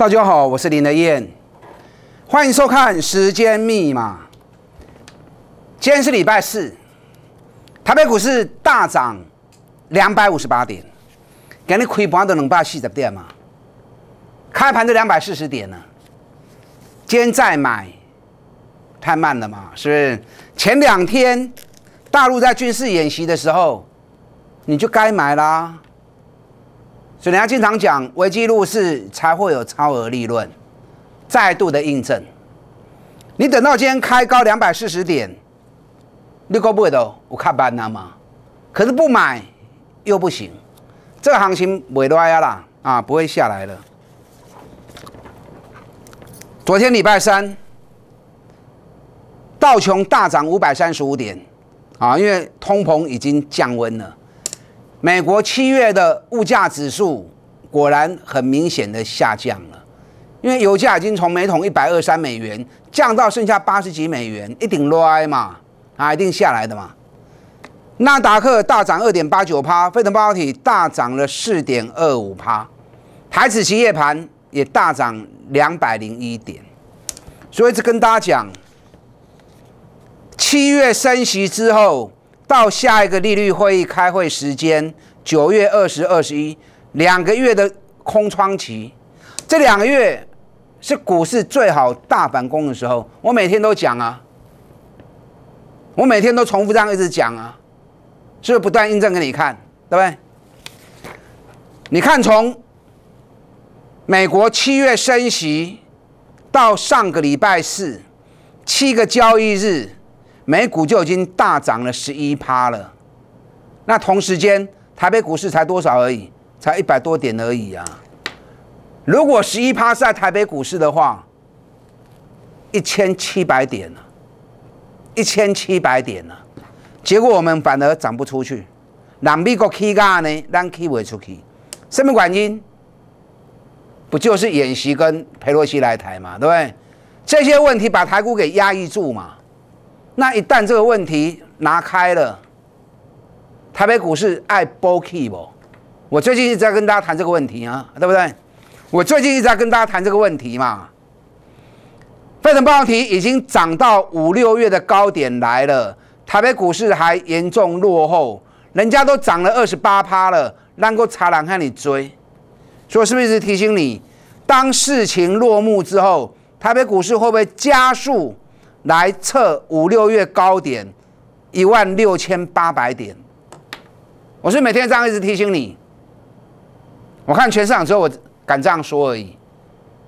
大家好，我是林德燕，欢迎收看《时间密码》。今天是礼拜四，台北股市大涨两百五十八点，给你开盘都两百四十点嘛，开盘都两百四十点了。今天再买太慢了嘛，是不是？前两天大陆在军事演习的时候，你就该买啦。所以人家经常讲，危机入市才会有超额利润，再度的印证。你等到今天开高两百四十点，你够会到？我看板了嘛。可是不买又不行，这个行情不会衰啦啊，不会下来了。昨天礼拜三，道琼大涨五百三十五点，啊，因为通膨已经降温了。美国七月的物价指数果然很明显的下降了，因为油价已经从每桶一百二三美元降到剩下八十几美元一顶落哀嘛，啊一定下来的嘛。纳达克大涨二点八九趴，非特半导体大涨了四点二五趴，台指期夜盘也大涨两百零一点。所以，这跟大家讲，七月升息之后。到下一个利率会议开会时间，九月二十二十一，两个月的空窗期，这两个月是股市最好大反攻的时候。我每天都讲啊，我每天都重复这样一直讲啊，是不是不断印证给你看？对不对？你看，从美国七月升息到上个礼拜四，七个交易日。美股就已经大涨了十一趴了，那同时间台北股市才多少而已？才一百多点而已啊！如果十一趴是在台北股市的话，一千七百点呢？一千七百点呢？结果我们反而涨不出去，让美国起价呢，让起不出去。什么原因？不就是演习跟佩洛西来台嘛，对不对？这些问题把台股给压抑住嘛？那一旦这个问题拿开了，台北股市爱崩 K 不？我最近一直在跟大家谈这个问题啊，对不对？我最近一直在跟大家谈这个问题嘛。非常棒的题，已经涨到五六月的高点来了，台北股市还严重落后，人家都涨了二十八趴了，让个茶狼看你追，所以是不是一直提醒你，当事情落幕之后，台北股市会不会加速？来测五六月高点一万六千八百点，我是每天这样一直提醒你。我看全市场只有我敢这样说而已。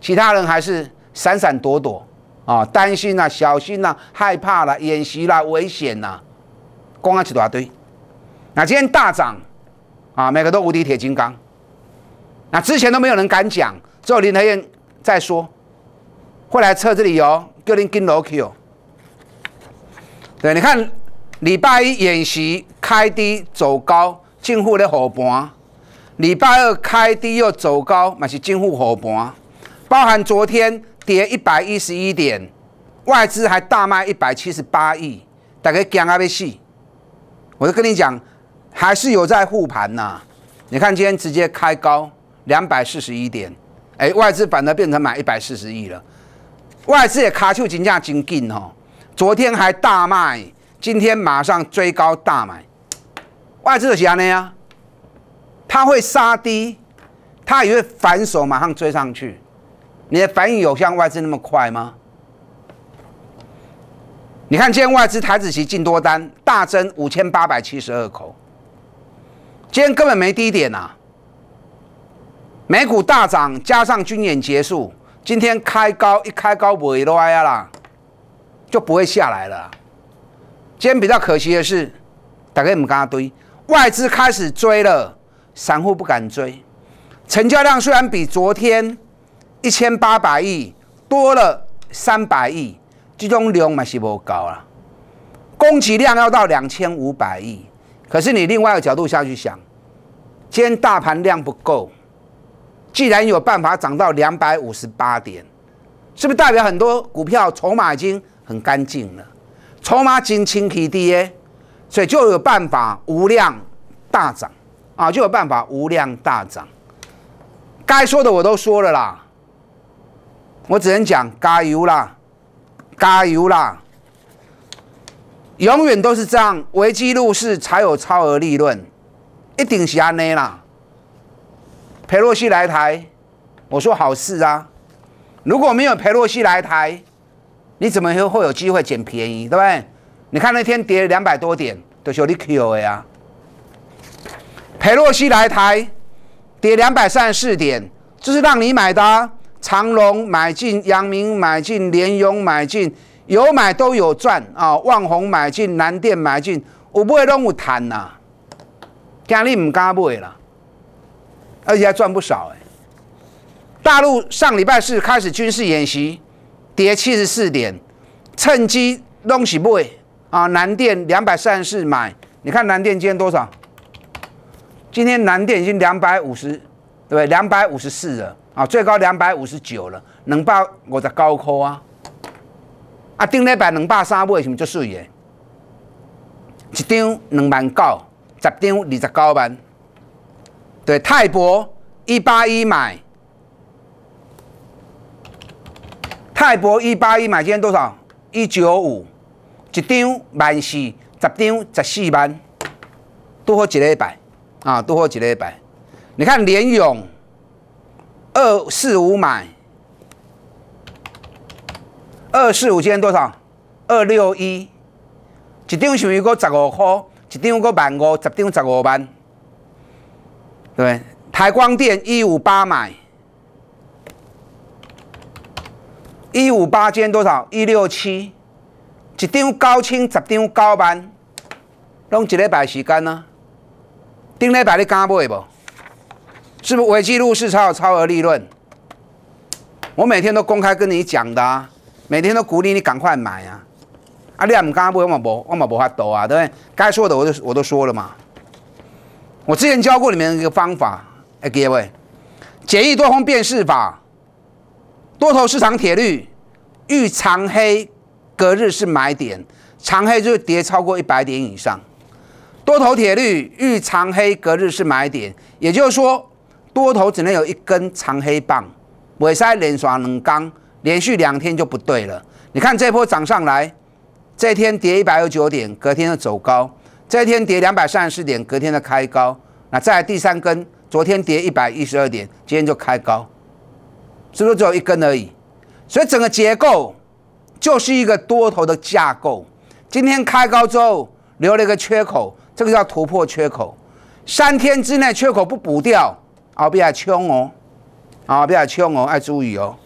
其他人还是闪闪躲躲啊，担心啦，小心啦，害怕啦，演习啦，危险啦，公安一大堆。那今天大涨啊，每个都无敌铁金刚。那之前都没有人敢讲，只有林德燕在说。会来测这里哦，格林金楼哦。对，你看，礼拜一演习开低走高，进户的火盘；礼拜二开低又走高，嘛是进户火盘。包含昨天跌一百一十一点，外资还大卖一百七十八亿，大家惊阿咩戏？我就跟你讲，还是有在护盘呐。你看今天直接开高两百四十一点，哎，外资反而变成买一百四十亿了。外资也卡丘金价金金吼。昨天还大卖，今天马上追高大买，外资的怎样的呀？他会杀低，他也会反手马上追上去。你的反应有像外资那么快吗？你看今天外资台子席进多单，大增五千八百七十二口。今天根本没低点呐，美股大涨加上军演结束，今天开高一开高，我一呀啦。就不会下来了。今天比较可惜的是，大家唔敢堆，外资开始追了，散户不敢追。成交量虽然比昨天一千八百亿多了三百亿，这种量嘛是无高啦。供给量要到两千五百亿，可是你另外一个角度下去想，今天大盘量不够，既然有办法涨到两百五十八点，是不是代表很多股票筹码已经？很干净了，筹码轻轻提低，所以就有办法无量大涨啊，就有办法无量大涨。该说的我都说了啦，我只能讲加油啦，加油啦！永远都是这样，维基路是才有超额利润，一定是安内啦。裴洛西来台，我说好事啊，如果没有裴洛西来台。你怎么会会有机会捡便宜？对不对？你看那天跌了两百多点，都是你 Q 的呀。裴洛西来台，跌两百三十四点，就是让你买的。长隆买进，阳明买进，联勇买进，有买都有赚啊。万宏买进，南电买进，我不会拢有谈呐。今你唔敢买了，而且还赚不少哎。大陆上礼拜四开始军事演习。跌七十四点，趁机弄起 b 啊！南电两百三十四买，你看南电今天多少？今天南电已经两百五十，对不对？两百五十四了啊，最高两百五十九了，能把我的高抠啊！啊，顶礼拜两百三买是唔足水嘅，一张两万九，十张二十九万，对，泰博一八一买。泰博一八一买，今天多少？一九五，一张万四，十张十四万，多好一礼拜啊！多好一礼拜。你看联勇二四五买，二四五今天多少？二六一，一张是是够十五块，一张够万五，十张十五万。对，台光电一五八买。一五八间多少？一六七，一张高清，十张高班，弄一礼拜时间呢？顶礼拜你敢买会不？是不是违纪入市才有超额利润？我每天都公开跟你讲的，每天都鼓励你赶快买啊！啊，你安姆敢买，我嘛无，我嘛不法多啊，对不对？该说的我都我都说了嘛。我之前教过你们一个方法，哎，各位，简易多方辨识法。多头市场铁律，遇长黑，隔日是买点。长黑就是跌超过一百点以上。多头铁律，遇长黑，隔日是买点。也就是说，多头只能有一根长黑棒，尾塞连刷两刚，连续两天就不对了。你看这波涨上来，这一天跌一百二十九点，隔天就走高；这一天跌两百三十四点，隔天的开高。那再第三根，昨天跌一百一十二点，今天就开高。是不是只有一根而已，所以整个结构就是一个多头的架构。今天开高之后留了一个缺口，这个叫突破缺口。三天之内缺口不补掉，啊，不要凶哦，啊，不要凶哦，要注意哦。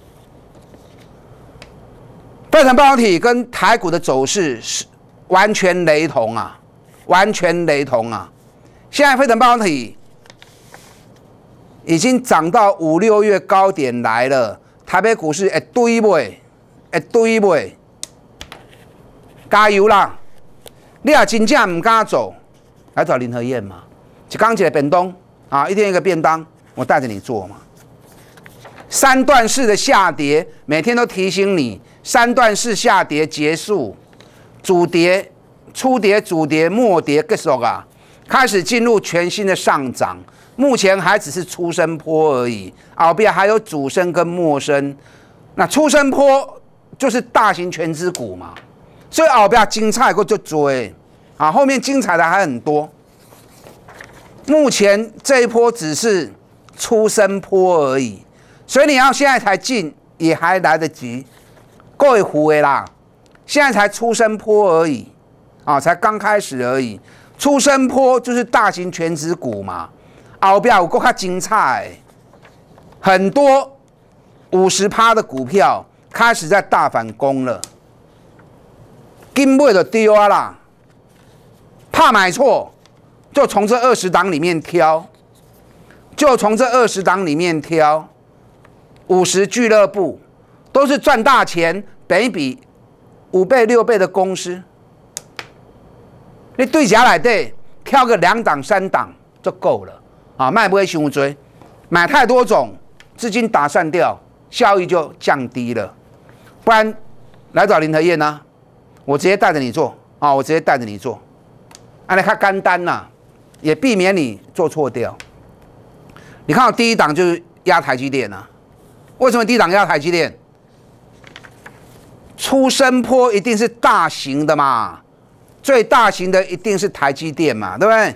飞腾半导体跟台股的走势是完全雷同啊，完全雷同啊。现在飞腾半导体。已经涨到五六月高点来了，台北股市会对不会对不，加油啦！你也真正唔敢做，来找林和燕嘛？就刚起来便当啊，一天一个便当，我带着你做嘛。三段式的下跌，每天都提醒你，三段式下跌结束，主跌、初跌、主跌、末跌各束啊，开始进入全新的上涨。目前还只是出生坡而已，奥比亚还有主升跟末升，那出生坡就是大型全资股嘛。所以奥比亚精彩过就追，啊，后面精彩的还很多。目前这一波只是出生坡而已，所以你要现在才进也还来得及。各位胡威啦，现在才出生坡而已，啊，才刚开始而已。出生坡就是大型全职股嘛。鳌有够卡精彩，很多五十趴的股票开始在大反攻了，金杯就丢啦，怕买错就从这二十档里面挑，就从这二十档里面挑，五十俱乐部都是赚大钱、b y 五倍六倍的公司，你对起来的，挑个两档三档就够了。啊，卖不会熊追，买太多种，资金打散掉，效益就降低了。不然来找林和燕呢？我直接带着你做啊，我直接带着你做。哎，你看干单呐，也避免你做错掉。你看我第一档就是压台积电啊，为什么低档压台积电？出生坡一定是大型的嘛，最大型的一定是台积电嘛，对不对？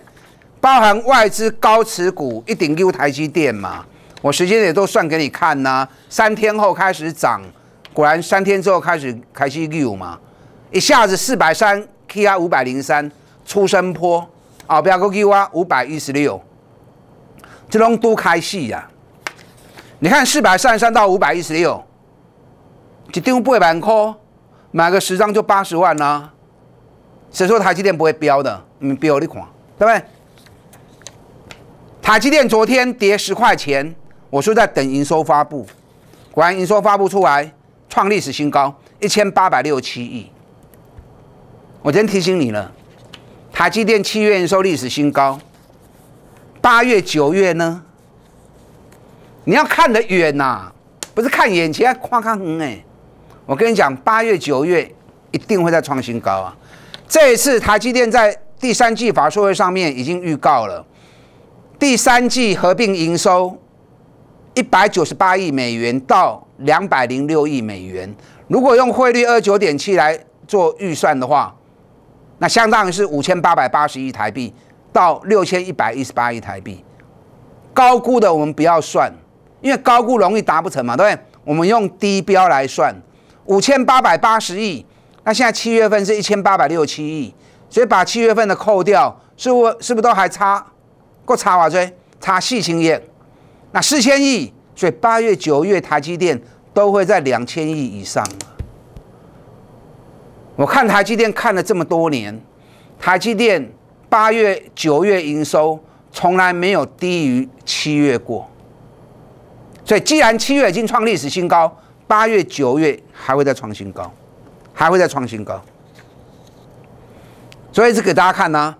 包含外资高持股，一顶 U 台积电嘛，我时间也都算给你看呐。三天后开始涨，果然三天之后开始开始 U 嘛，一下子四百三 K R 五百零三出升坡，不要个 U 啊，五百一十六，这种都开戏呀。你看四百三十三到五百一十六，一张八万块，买个十张就八十万啦。谁说台积电不会飙的？你飙你看，对不对？台积电昨天跌十块钱，我说在等营收发布，果然营收发布出来创历史新高一千八百六十七亿。我天提醒你了，台积电七月营收历史新高，八月九月呢？你要看得远呐，不是看眼前，看跨看远。哎，我跟你讲，八月九月一定会再创新高啊！这一次台积电在第三季法说会上面已经预告了。第三季合并营收一百九十八亿美元到两百零六亿美元，如果用汇率二九点七来做预算的话，那相当于是五千八百八十亿台币到六千一百一十八亿台币。高估的我们不要算，因为高估容易达不成嘛，对不对？我们用低标来算五千八百八十亿，那现在七月份是一千八百六十七亿，所以把七月份的扣掉，是不是不是都还差？过插瓦锥，插细晶液，那四千亿，所以八月、九月台积电都会在两千亿以上。我看台积电看了这么多年，台积电八月、九月营收从来没有低于七月过，所以既然七月已经创历史新高，八月、九月还会再创新高，还会再创新高。所以是给大家看呢。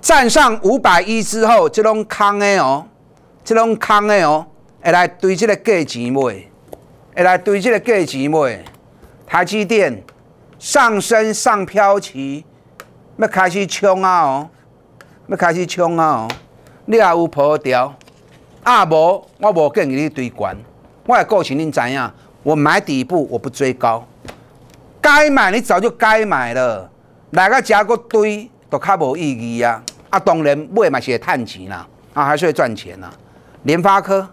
站上五百一之后，即种空的哦，即种空的哦，会来对这个价钱买，来对这个价钱买。台积电上升上飘起，要开始冲啊哦，要开始冲啊哦。你也有普调，啊无我无建议你堆悬，我个性恁知影，我买底部我不追高，该买你早就该买了，哪个加过堆？都较无意义啊。啊，当然买嘛是会趁钱啦，啊还是会赚钱啦。联发科，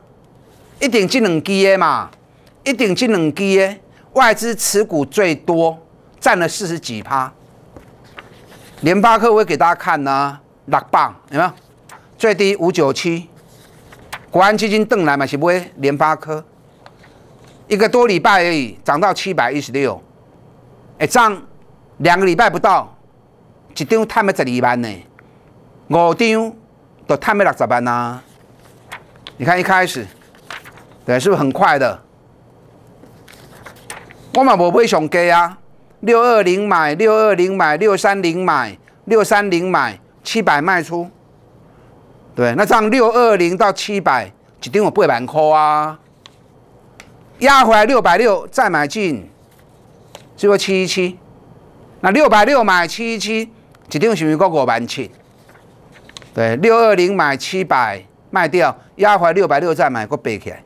一点即两基的嘛，一点即两基的外资持股最多，占了四十几趴。联发科我会给大家看啦，六磅有没有？最低五九七，国安基金邓来嘛是买联发科，一个多礼拜而已涨到七百一十六，哎涨两个礼拜不到。一张赚了十二万呢，五张都赚了六十万呐！你看一开始，对，是不是很快的？我嘛无买上街啊，六二零买，六二零买，六三零买，六三零买，七百卖出。对，那这样六二零到七百，一张有八万块啊。压回六百六再买进，最后七一七。那六百六买七一七。一张是唔够五万七，对，六二零买七百卖掉，压回六百六再买，佫白起来。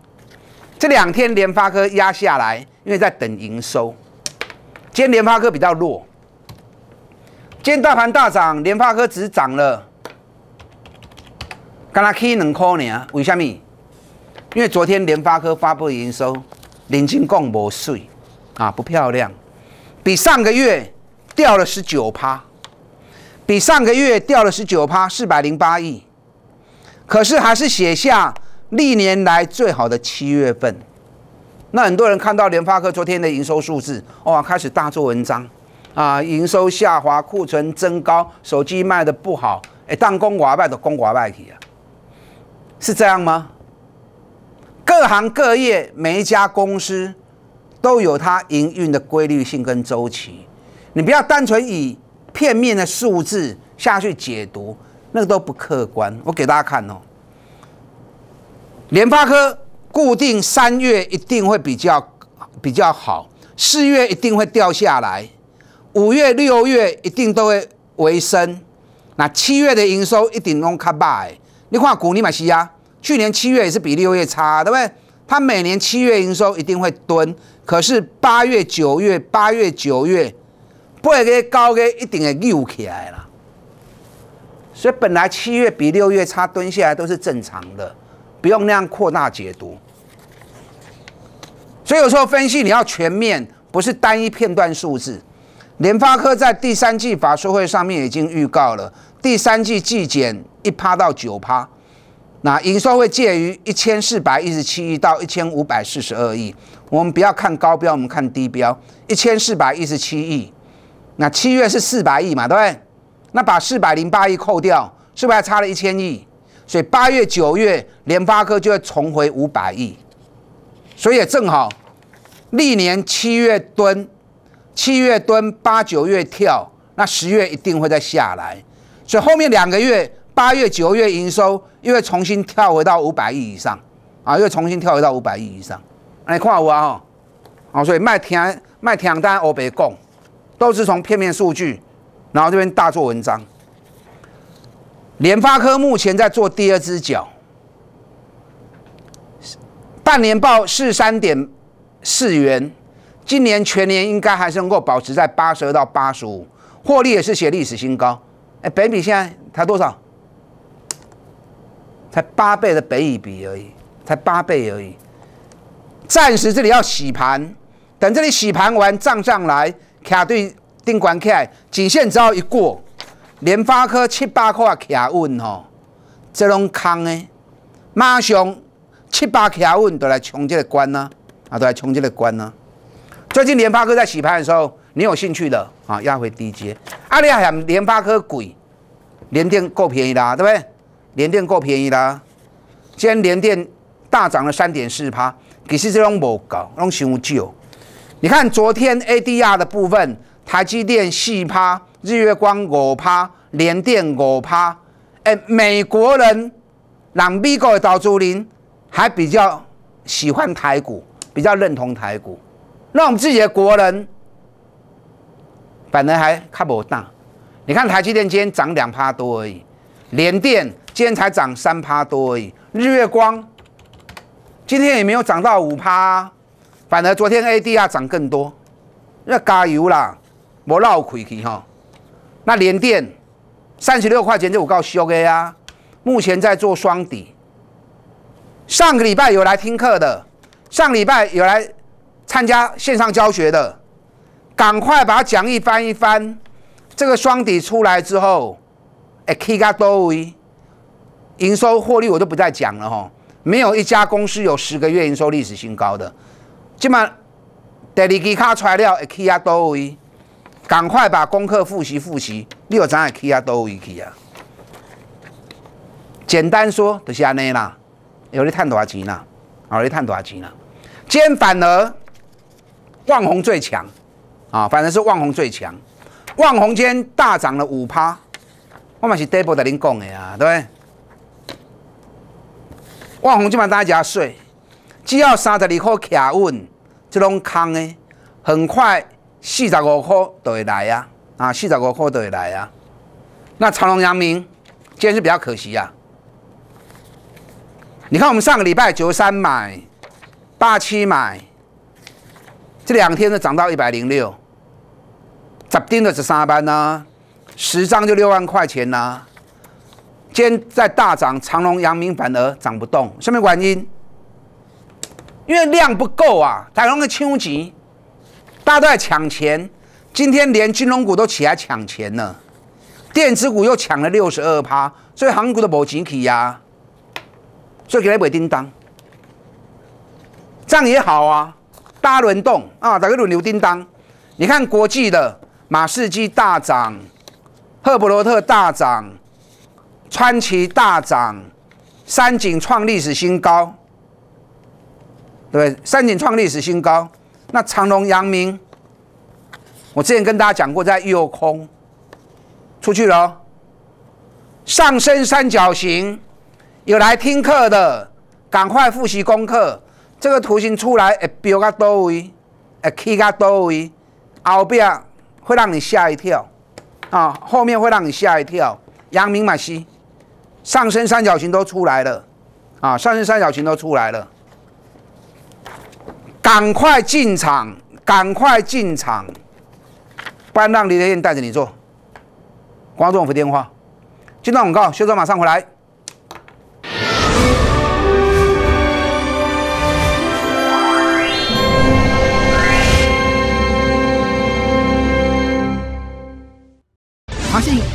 这两天联发科压下来，因为在等营收。今天联发科比较弱，今天大盘大涨，联发科只涨了，刚刚起两块呢。为什么？因为昨天联发科发布营收，年净共无税啊，不漂亮，比上个月掉了十九趴。比上个月掉了十九趴，四百零八亿，可是还是写下历年来最好的七月份。那很多人看到联发科昨天的营收数字，哇，开始大做文章啊，营收下滑，库存增高，手机卖的不好，哎，但公不外的公不外题啊，是这样吗？各行各业每一家公司都有它营运的规律性跟周期，你不要单纯以。片面的数字下去解读，那个都不客观。我给大家看哦，联发科固定三月一定会比较比较好，四月一定会掉下来，五月、六月一定都会回升，那七月的营收一定 l 卡 n 你看古尼玛西亚，去年七月也是比六月差，对不对？它每年七月营收一定会蹲，可是八月、九月，八月、九月。八月、高一定会扭起来了，所以本来七月比六月差蹲下来都是正常的，不用那样扩大解读。所以有时候分析你要全面，不是单一片段数字。联发科在第三季法说会上面已经预告了，第三季季减一趴到九趴，那营收会介于一千四百一十七亿到一千五百四十二亿。我们不要看高标，我们看低标，一千四百一十七亿。那七月是四百亿嘛，对不对？那把四百零八亿扣掉，是不是还差了一千亿？所以八月、九月，联发科就会重回五百亿，所以也正好，历年七月蹲，七月蹲，八九月跳，那十月一定会再下来，所以后面两个月，八月、九月营收又会重新跳回到五百亿以上，啊，又重新跳回到五百亿以上。你看我啊，哦，所以卖天卖天单，我别讲。都是从片面数据，然后这边大做文章。联发科目前在做第二只脚，半年报是三点四元，今年全年应该还是能够保持在八十二到八十五，获利也是写历史新高。哎，北比现在才多少？才八倍的北比比而已，才八倍而已。暂时这里要洗盘，等这里洗盘完涨上来。卡对顶关起来，极限只要一过，联发科七八块啊卡稳吼，这拢空诶，马上七八卡稳都来冲这个关呢，啊都来冲这个关呢。最近联发科在洗盘的时候，你有兴趣的啊压回低阶，阿你还嫌联发科贵，联电够便宜啦，对不对？联电够便宜啦，今天联电大涨了三点四趴，其实这种无搞，拢想有你看昨天 ADR 的部分，台积电四趴，日月光五趴，联电五趴。哎，美国人让美国的岛主林还比较喜欢台股，比较认同台股。那我们自己的国人，反而还看不大。你看台积电今天涨两趴多而已，联电今天才涨三趴多而已，日月光今天也没有涨到五趴。反而昨天 ADR 涨更多，那加油啦，莫闹亏去哈。那联电三十六块钱，就我告诉 A 啊，目前在做双底。上个礼拜有来听课的，上礼拜有来参加线上教学的，赶快把讲义翻一翻。这个双底出来之后，哎，K 加多威营收获利，我就不再讲了哈。没有一家公司有十个月营收历史新高。的即嘛，第二季卡出来了，会去啊？倒位，赶快把功课复习复习。你有怎会去啊？倒位去啊？简单说就是安尼啦。有咧趁多钱啦，有咧探多钱啦。今天反而，旺红最强啊，反正是旺红最强。旺红今大涨了五趴，我嘛是第一 u b 恁讲的啊，对不对？万红今晚大家睡。只要三十二块站稳，这种空呢，很快四十五块就会来啊！啊，四十五块就会来啊！那长隆、阳明，今天是比较可惜啊。你看，我们上个礼拜九十三买，八七买，这两天呢涨到一百零六，十定的十三班呢，十张就六万块钱呢。今天在大涨，长隆、阳明反而涨不动，什么原因。因为量不够啊，台龙个青钱，大家都在抢钱，今天连金融股都起来抢钱了，电子股又抢了六十二趴，所以航股都无钱去呀，所以起来买叮当，样也好啊，大轮动啊，大家轮流叮当。你看国际的，马士基大涨，赫伯罗特大涨，川崎大涨，三井创历史新高。对，三井创历史新高。那长隆、阳明，我之前跟大家讲过，在右空出去了。上升三角形有来听课的，赶快复习功课。这个图形出来，哎，标到多位，哎，起到多位，后边会让你吓一跳，啊，后面会让你吓一跳。阳明马西，上升三角形都出来了，啊，上升三角形都出来了。赶快进场，赶快进场，不然让李德燕带着你做。观众我回电话，进段广告，修泽马上回来。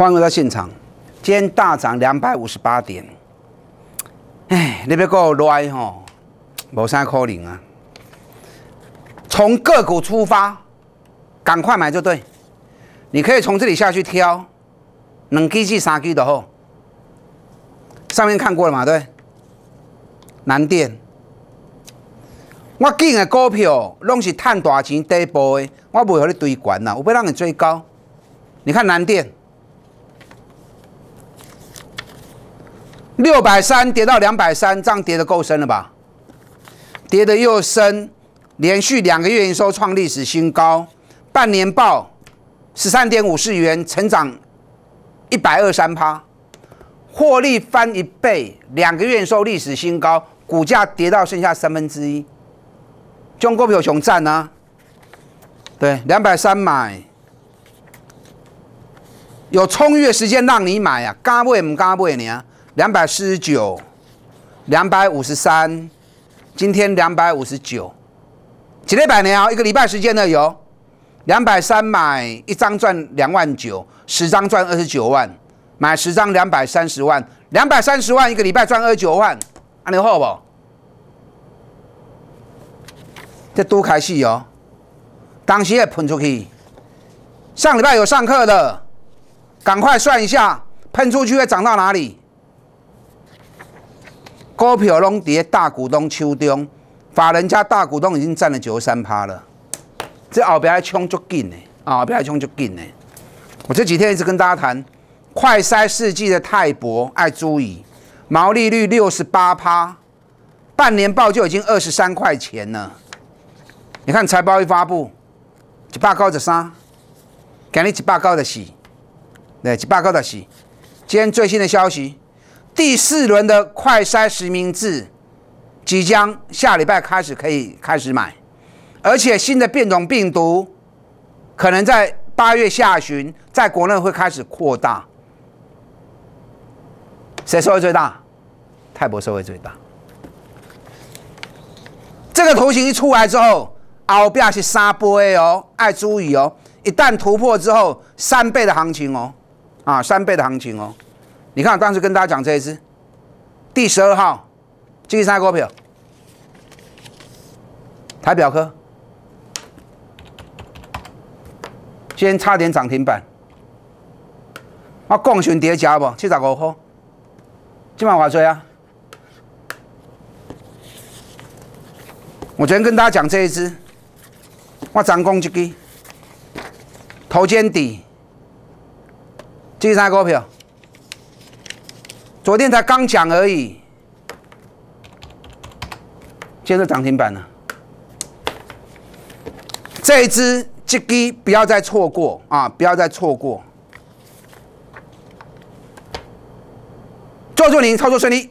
换回到现场，今天大涨两百五十八点，哎，你别个赖吼，无啥可能啊！从个股出发，赶快买就对。你可以从这里下去挑，两 G G 三 G 的好。上面看过了嘛？对，南电。我进的股票拢是赚大钱底部的，我不会你对悬啦。有不让你追高？你看南电。六百三跌到两百三，这样跌的够深了吧？跌的又深，连续两个月营收创历史新高，半年报十三点五四元，成长一百二三趴，获利翻一倍，两个月营收历史新高，股价跌到剩下三分之一。中国有熊占呢？对，两百三买，有充裕的时间让你买啊，敢买唔敢买呢？两百四十九，两百五十三，今天两百五十九，几内百年一个礼拜时间的有两百三买一张赚两万九，十张赚二十九万，买十张两百三十万，两百三十万一个礼拜赚二十九万，安尼好不？这都开始哦，当时也喷出去，上礼拜有上课的，赶快算一下，喷出去会涨到哪里？股票拢在大股东手中，法人家大股东已经占了九十三趴了。这后边还冲足紧呢，啊，后边还冲足紧呢。我这几天一直跟大家谈，快三世纪的泰博爱朱伊，毛利率六十八趴，半年报就已经二十三块钱了。你看财报一发布，几巴高的三，给你几巴高的洗，对，几巴高的洗。今天最新的消息。第四轮的快筛实名制即将下礼拜开始可以开始买，而且新的变种病毒可能在八月下旬在国内会开始扩大。谁收益最大？泰博收益最大。这个图形一出来之后，后边是三倍哦，爱注意哦。一旦突破之后，三倍的行情哦，啊，三倍的行情哦。你看，当时跟大家讲这一支，第十二号，第三股票，台表科，今天差点涨停板，我光选叠加不七十五号，今晚我还追啊。我昨天跟大家讲这一支，我涨空狙击，头肩底，第三股票。昨天才刚讲而已，接着涨停板了。这一只鸡鸡不要再错过啊，不要再错过。祝祝您操作顺利。